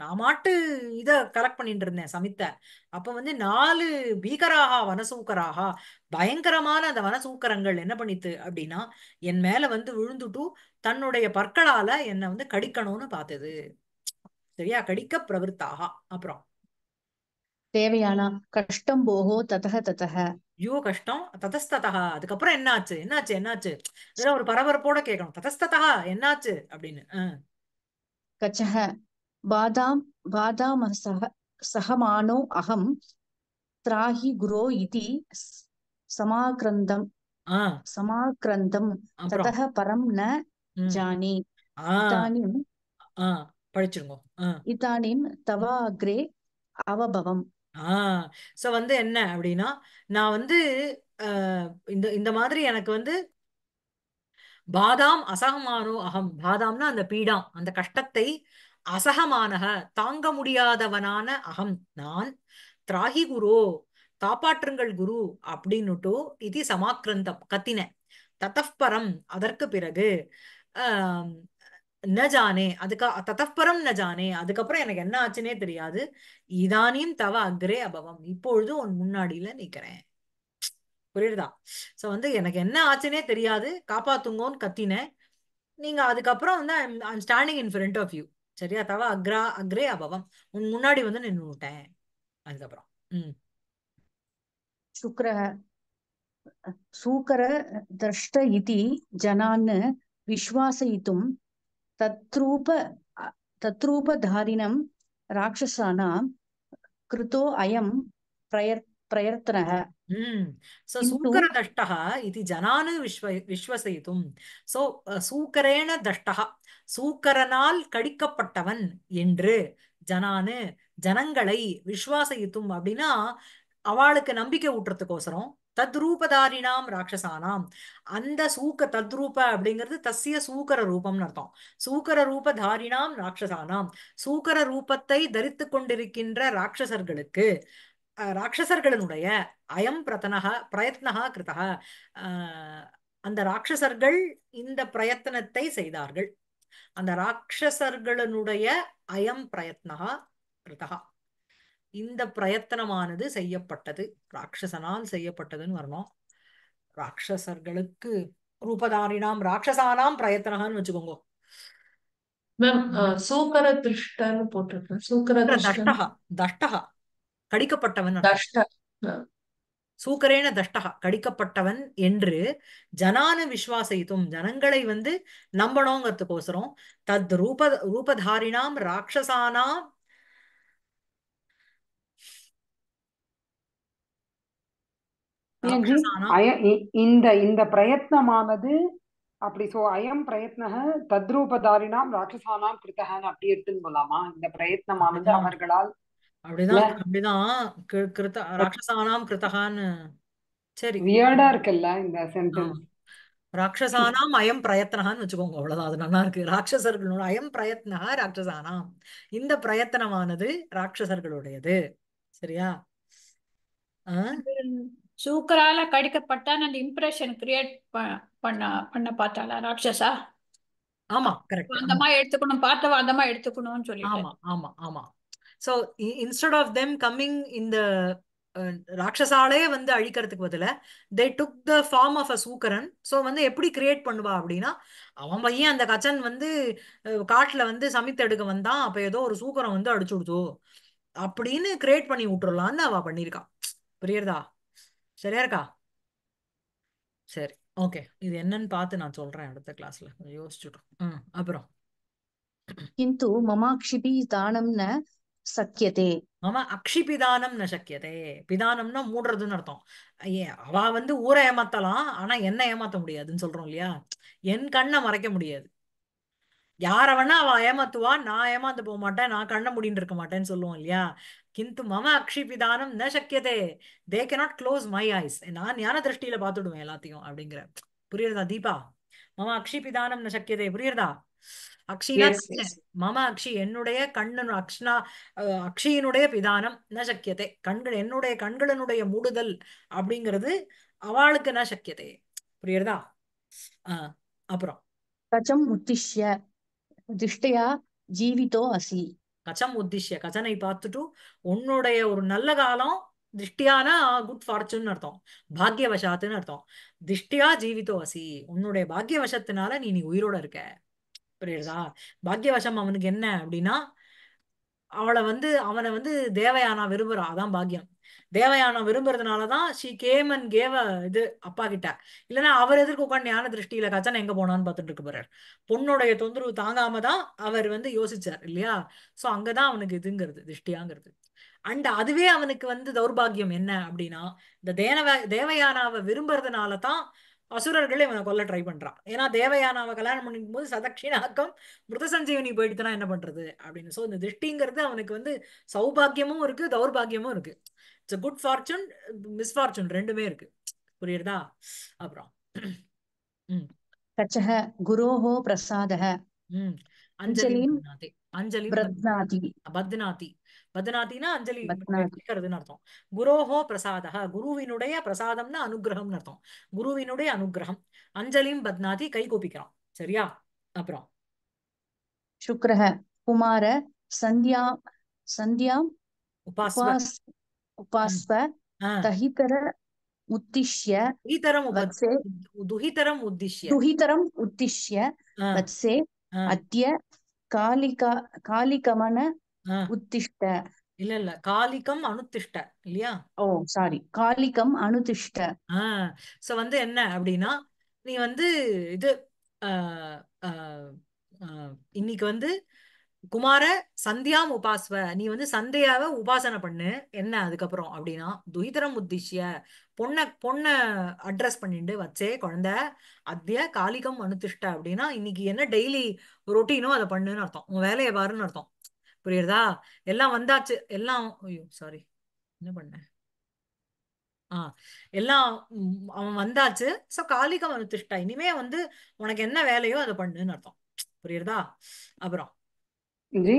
நான் மாட்டு இத கலெக்ட் பண்ணிட்டு இருந்தேன் சமித்த அப்ப வந்து நாலு பீகராகா வனசூக்கராகா பயங்கரமான அந்த வனசூக்கரங்கள் என்ன பண்ணித்து அப்படின்னா என் மேல வந்து விழுந்துட்டு தன்னுடைய பற்களால என்னை வந்து கடிக்கணும்னு பார்த்தது சரியா கடிக்க பிரவருத்தாகா அப்புறம் தேவையானா கஷ்டம் போகோ ததக ததக ஐயோ கஷ்டம் ததஸ்ததா அதுக்கப்புறம் என்னாச்சு என்னாச்சு என்னாச்சு இதெல்லாம் ஒரு பரபரப்போட கேட்கணும் ததஸ்ததா என்னாச்சு அப்படின்னு கச்சக பாதாம் பாதாம் சக சகமானோ அகம் திராகி குரோ இது சமாக்கிரந்தம் சமாக்கிரந்தம் ததக பரம் ந ஜானி இதானிம் படிச்சிருங்க இதானிம் தவா அக்ரே அவபவம் ஆ ஸோ வந்து என்ன அப்படின்னா நான் வந்து இந்த இந்த மாதிரி எனக்கு வந்து பாதாம் அசகமானோ அகம் பாதாம்னா அந்த பீடாம் அந்த கஷ்டத்தை அசகமானக தாங்க முடியாதவனான அகம் நான் திராகி குரு காப்பாற்றுங்கள் குரு அப்படின்னுட்டு இது சமாக்கிரந்தம் கத்தின தத்தப்பரம் அதற்கு பிறகு ந ஜானே அதுக்கு தத்தப்புறம் ந ஜானே அதுக்கப்புறம் எனக்கு என்ன ஆச்சுன்னே தெரியாது இதானியும் தவ அக்ரே அபவம் இப்பொழுது உன் முன்னாடியில நிக்கிறேன் புரியுதா சோ வந்து எனக்கு என்ன ஆச்சுன்னே தெரியாது காப்பாத்துங்கோன்னு கத்தினேன் நீங்க அதுக்கப்புறம் வந்து I'm standing in front of you சரியா தவ அக்ரா அக்ரே அபவம் உன் முன்னாடி வந்து விட்டேன் அதுக்கப்புறம் உம் சுக்கர சூக்கர திரஷ்ட இதி ஜனான்னு விஸ்வாசயித்தும் தத்ரூப தத்ரூபதாரினம் ராட்சசானாம் கிருத்தோ அயம் பிரயர் சோ சூக்கர सूकरदष्टः इति जनान् विश्व विश्वसयितुं सो सूकरेण दष्टः சூக்கரனால் கடிக்கப்பட்டவன் என்று ஜனானு ஜனங்களை விஸ்வாசயித்தும் அப்படின்னா அவளுக்கு நம்பிக்கை ஊட்டுறதுக்கோசரம் தத்ரூபதாரினாம் ராட்சசானாம் அந்த சூக்க தத்ரூப அப்படிங்கிறது தஸ்ய சூக்கர ரூபம்னு அர்த்தம் சூக்கர ரூப தாரினாம் ராட்சசானாம் சூக்கர ரூபத்தை தரித்து கொண்டிருக்கின்ற ராட்சசர்களுக்கு ராட்சசர்களினுடைய அயம் பிரதனக பிரயத்னகா கிருதக அந்த ராட்சசர்கள் இந்த பிரயத்தனத்தை செய்தார்கள் அந்த ராட்சசர்களினுடைய அயம் பிரயத்னகா கிருதகா இந்த பிரயத்தனமானது செய்யப்பட்டது ராட்சசனால் செய்யப்பட்டதுன்னு வரணும் ராட்சசர்களுக்கு ரூபதாரினாம் ராட்சசானாம் பிரயத்தனகான்னு வச்சுக்கோங்க கடிக்கப்பட்டவன் கடிக்கப்பட்டவன் என்று ஜனான விஸ்வாசயித்தும் ஜனங்களை வந்து நம்பணுங்கிறதுக்கோசரம் தத் ரூப ரூபதாரினாம் ராட்சசானாம் இந்த இந்த பிரயத்னமானது அப்படி சோ அயம் பிரயத்னக தத்ரூபதாரினாம் ராட்சசானாம் கிருத்தகன்னு அப்படி எடுத்துன்னு போலாமா இந்த பிரயத்னமானது அவர்களால் அப்படிதான் அப்படிதான் கிருத்த ராட்சசானாம் கிருத்தகான்னு சரி வியர்டா இருக்குல்ல இந்த சென்டென்ஸ் ராட்சசானாம் அயம் பிரயத்னகான்னு வச்சுக்கோங்க அவ்வளவுதான் அது நல்லா இருக்கு ராட்சசர்களோட அயம் பிரயத்னா ராட்சசானாம் இந்த பிரயத்தனமானது ராட்சசர்களுடையது சரியா சூக்கரால கடிக்கப்பட்டான் அந்த இம்ப்ரெஷன் கிரியேட் பண்ண பண்ண பார்த்தாளா ராட்சசா ஆமா கரெக்ட் அந்தமா எடுத்துக்கணும் பார்த்தவ அந்தமா எடுத்துக்கணும்னு சொல்லி ஆமா ஆமா ஆமா so instead of them coming இந்த ராட்சசாலே வந்து அழிக்கிறதுக்கு பதில they took the form of a சூக்கரன் ஸோ வந்து எப்படி கிரியேட் பண்ணுவா அப்படின்னா அவன் பையன் அந்த கச்சன் வந்து காட்டுல வந்து சமித்து எடுக்க வந்தான் அப்ப ஏதோ ஒரு சூக்கரம் வந்து அடிச்சு விடுதோ அப்படின்னு கிரியேட் பண்ணி விட்டுறலான்னு அவ பண்ணியிருக்கா புரியுறதா சரியா இருக்கா சரி ஓகே இது என்னன்னு பார்த்து நான் சொல்றேன் அடுத்த கிளாஸ்ல யோசிச்சுட்டோம் ம் அப்புறம் கிந்து மம தானம் ந சக்கியதே மம அக்ஷிபிதானம் ந சக்கியதே பிதானம்னா மூடுறதுன்னு அர்த்தம் ஏ அவ வந்து ஊரை ஏமாத்தலாம் ஆனா என்ன ஏமாத்த முடியாதுன்னு சொல்றோம் இல்லையா என் கண்ணை மறைக்க முடியாது யாரை வேணா அவன் ஏமாத்துவான் நான் ஏமாந்து போக மாட்டேன் நான் கண்ண முடின்னு இருக்க மாட்டேன்னு சொல்லுவோம் இல்லையா கிந்து மம அக்ஷிபிதானம் ந சக்கியதே they cannot close my eyes நான் ஞான திருஷ்டியில பாத்துடுவேன் எல்லாத்தையும் அப்படிங்கிற புரியுறதா தீபா மம அக்ஷிபிதானம் ந சக்கியதே புரியுறதா அக்ஷினா மம அக்ஷி என்னுடைய கண்ணு அக்ஷனா அக்ஷியினுடைய பிதானம் ந சக்கியதே கண்கள் என்னுடைய கண்களினுடைய மூடுதல் அப்படிங்கிறது அவளுக்கு ந சக்கியதே புரியுறதா அப்புறம் கச்சம் உத்திஷ்ய திருஷ்டையா ஜீவிதோ அசி கச்சம் உத்திஷ்ய கச்சனை பார்த்துட்டு உன்னுடைய ஒரு நல்ல காலம் திருஷ்டியானா குட் ஃபார்ச்சூன் அர்த்தம் பாக்யவசாத்துன்னு அர்த்தம் திருஷ்டியா ஜீவிதோ அசி உன்னுடைய பாக்யவசத்தினால நீ நீ உயிரோட இருக்க புரியுதா பாக்யவசம் அவனுக்கு என்ன அப்படின்னா அவளை வந்து அவனை வந்து தேவையானா விரும்புறா அதான் பாக்யம் தேவயானம் விரும்புறதுனால தான் ஷீ கேம் அண்ட் கேவ இது அப்பா கிட்ட இல்லைன்னா அவர் எதிர்க்கு உட்காந்து ஞான திருஷ்டியில கச்சனை எங்க போனான்னு பார்த்துட்டு இருக்கு போறார் பொண்ணுடைய தொந்தரவு தாங்காம தான் அவர் வந்து யோசிச்சார் இல்லையா ஸோ அங்கதான் அவனுக்கு இதுங்கிறது திருஷ்டியாங்கிறது அண்ட் அதுவே அவனுக்கு வந்து தௌர்பாகியம் என்ன அப்படின்னா இந்த தேனவ தேவயானாவை விரும்புறதுனால தான் அசுரர்களே இவனை கொல்ல ட்ரை பண்றான் ஏன்னா தேவயானாவை கல்யாணம் பண்ணிக்கும் போது சதக்ஷினாக்கம் மிருத சஞ்சீவனி தான் என்ன பண்றது அப்படின்னு ஸோ இந்த திருஷ்டிங்கிறது அவனுக்கு வந்து சௌபாகியமும் இருக்கு தௌர்பாகியமும் இருக்கு இட்ஸ் குட் ஃபார்ச்சூன் மிஸ்ஃபார்ச்சூன் ரெண்டுமே இருக்கு புரியுறதா அப்புறம் கச்சக குரோஹோ பிரசாதக அஞ்சலி பத்னாதி பத்நாதி பத்நாத்தினா அஞ்சலி கேட்கறதுன்னு அர்த்தம் குரோஹோ பிரசாதக குருவினுடைய பிரசாதம்னா அனுகிரகம்னு அர்த்தம் குருவினுடைய அனுகிரகம் அஞ்சலியும் பத்நாதி கை கூப்பிக்கிறான் சரியா அப்புறம் சுக்ரஹ குமார சந்தியா சந்தியா உபாசம் உபாஸ்வ தஹிதர உத்திஷ்ய दुहितरम् वत्से दुहितरम् उद्दिश्य दुहितरम् உத்திஷ்ய वत्से அத்ய காலிகா காலிகமன உத்திஷ்ட இல்ல இல்ல காலிகம் அனுதிஷ்ட இல்லையா ஓ சாரி காலிகம் அனுதிஷ்ட ஆஹ் சோ வந்து என்ன அப்படின்னா நீ வந்து இது இன்னைக்கு வந்து குமார சந்தியாம் உபாஸ்வ நீ வந்து சந்தையாவ உபாசனை பண்ணு என்ன அதுக்கப்புறம் அப்படின்னா துஹிதரம் உத்திஷ்ய பொண்ணை பொண்ணை அட்ரஸ் பண்ணிட்டு வச்சே குழந்த அத்திய காலிகம் அனுத்திஷ்ட அப்படின்னா இன்னைக்கு என்ன டெய்லி ரொட்டீனோ அதை பண்ணுன்னு அர்த்தம் உன் வேலையை பாருன்னு அர்த்தம் புரியுறதா எல்லாம் வந்தாச்சு எல்லாம் ஐயோ சாரி என்ன பண்ண ஆ எல்லாம் அவன் வந்தாச்சு ஸோ காலிகம் அனுத்திஷ்டா இனிமே வந்து உனக்கு என்ன வேலையோ அதை பண்ணுன்னு அர்த்தம் புரியுறதா அப்புறம் जी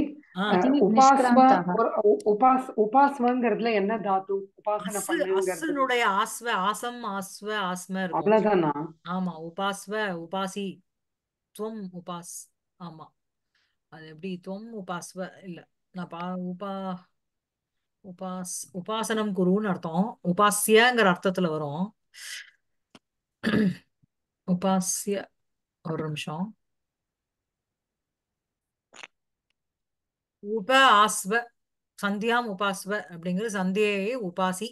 என்ன தாத்து உபாசனை ஆஸ்வ ஆசம் ஆஸ்வ ஆஸ்ம அவ்வளவுதானா ஆமா உபாஸ்வ உபாசி துவம் உபாஸ் ஆமா அது எப்படி துவம் உபாஸ்வ இல்ல நான் பா உபா உபாஸ் உபாசனம் குருன்னு அர்த்தம் உபாசியங்கிற அர்த்தத்துல வரும் உபாசிய ஒரு நிமிஷம் உப ஆஸ்வ சந்தியாம் உபாஸ்வ அப்படிங்கிற சந்தியையே உபாசி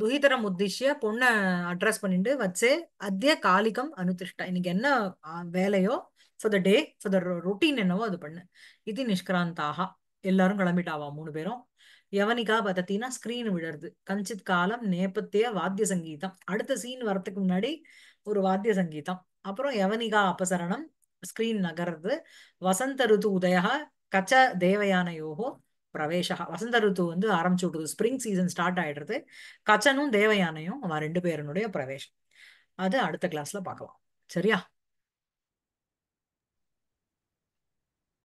துஹிதரம் உத்திஷ்ய பொண்ணை அட்ரஸ் பண்ணிட்டு வச்சு அத்திய காலிகம் அனுதிஷ்டா இன்னைக்கு என்ன வேலையோ for the day for the routine என்னவோ அது பண்ணு இது நிஷ்கிராந்தாக எல்லாரும் கிளம்பிட்டாவா மூணு பேரும் யவனிகா பதத்தினா ஸ்கிரீன் விழருது கஞ்சித் காலம் நேபத்திய வாத்திய சங்கீதம் அடுத்த சீன் வரத்துக்கு முன்னாடி ஒரு வாத்திய சங்கீதம் அப்புறம் யவனிகா அபசரணம் ஸ்கிரீன் நகர்றது வசந்த ருது உதயா கச்ச யோகோ பிரவேசகா வசந்த ருத்து வந்து ஆரம்பிச்சு விட்டது ஸ்ப்ரிங் சீசன் ஸ்டார்ட் ஆயிடுறது கச்சனும் தேவயானையும் அவன் ரெண்டு பேரனுடைய பிரவேசம் அது அடுத்த கிளாஸ்ல பார்க்கலாம் சரியா